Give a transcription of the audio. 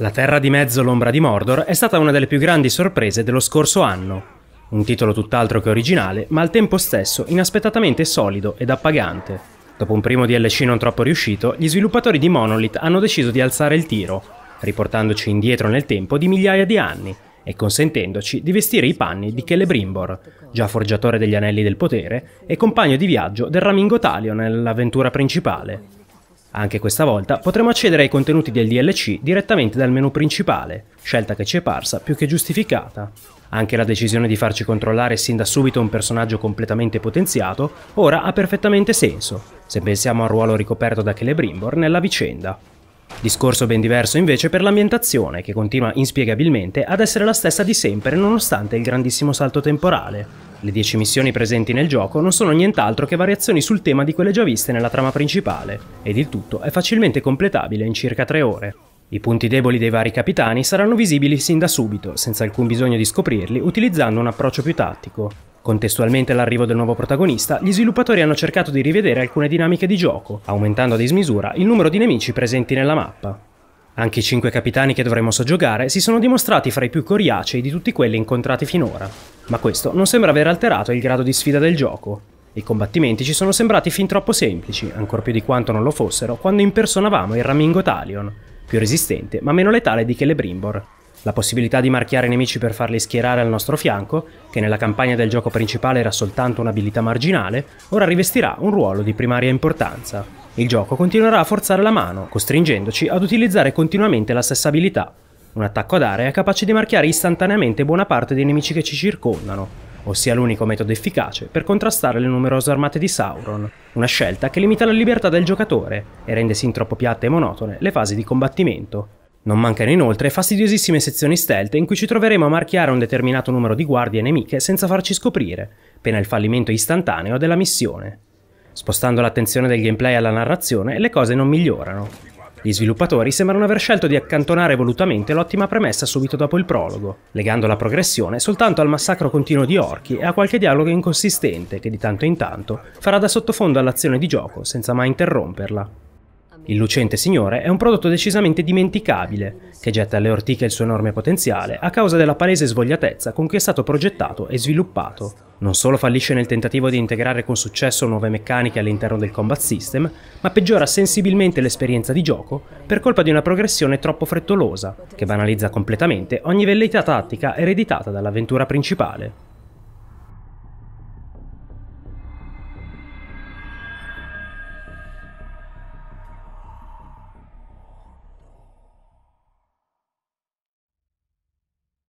La Terra di Mezzo, l'ombra di Mordor è stata una delle più grandi sorprese dello scorso anno. Un titolo tutt'altro che originale, ma al tempo stesso inaspettatamente solido ed appagante. Dopo un primo DLC non troppo riuscito, gli sviluppatori di Monolith hanno deciso di alzare il tiro, riportandoci indietro nel tempo di migliaia di anni e consentendoci di vestire i panni di Celebrimbor, già forgiatore degli anelli del potere e compagno di viaggio del Ramingo Talio nell'avventura principale. Anche questa volta potremo accedere ai contenuti del DLC direttamente dal menu principale, scelta che ci è parsa più che giustificata. Anche la decisione di farci controllare sin da subito un personaggio completamente potenziato ora ha perfettamente senso, se pensiamo al ruolo ricoperto da Celebrimbor nella vicenda. Discorso ben diverso invece per l'ambientazione, che continua inspiegabilmente ad essere la stessa di sempre nonostante il grandissimo salto temporale. Le 10 missioni presenti nel gioco non sono nient'altro che variazioni sul tema di quelle già viste nella trama principale, ed il tutto è facilmente completabile in circa 3 ore. I punti deboli dei vari capitani saranno visibili sin da subito, senza alcun bisogno di scoprirli utilizzando un approccio più tattico. Contestualmente all'arrivo del nuovo protagonista, gli sviluppatori hanno cercato di rivedere alcune dinamiche di gioco, aumentando a dismisura il numero di nemici presenti nella mappa. Anche i cinque capitani che dovremmo soggiogare si sono dimostrati fra i più coriacei di tutti quelli incontrati finora, ma questo non sembra aver alterato il grado di sfida del gioco. I combattimenti ci sono sembrati fin troppo semplici, ancor più di quanto non lo fossero quando impersonavamo il Ramingo Talion, più resistente ma meno letale di Celebrimbor la possibilità di marchiare nemici per farli schierare al nostro fianco, che nella campagna del gioco principale era soltanto un'abilità marginale, ora rivestirà un ruolo di primaria importanza. Il gioco continuerà a forzare la mano, costringendoci ad utilizzare continuamente la stessa abilità. Un attacco ad area capace di marchiare istantaneamente buona parte dei nemici che ci circondano, ossia l'unico metodo efficace per contrastare le numerose armate di Sauron, una scelta che limita la libertà del giocatore e rende sin troppo piatte e monotone le fasi di combattimento, non mancano inoltre fastidiosissime sezioni stealth in cui ci troveremo a marchiare un determinato numero di guardie nemiche senza farci scoprire, pena il fallimento istantaneo della missione. Spostando l'attenzione del gameplay alla narrazione, le cose non migliorano. Gli sviluppatori sembrano aver scelto di accantonare volutamente l'ottima premessa subito dopo il prologo, legando la progressione soltanto al massacro continuo di orchi e a qualche dialogo inconsistente che di tanto in tanto farà da sottofondo all'azione di gioco senza mai interromperla. Il lucente signore è un prodotto decisamente dimenticabile, che getta alle ortiche il suo enorme potenziale a causa della palese svogliatezza con cui è stato progettato e sviluppato. Non solo fallisce nel tentativo di integrare con successo nuove meccaniche all'interno del combat system, ma peggiora sensibilmente l'esperienza di gioco per colpa di una progressione troppo frettolosa, che banalizza completamente ogni velleità tattica ereditata dall'avventura principale.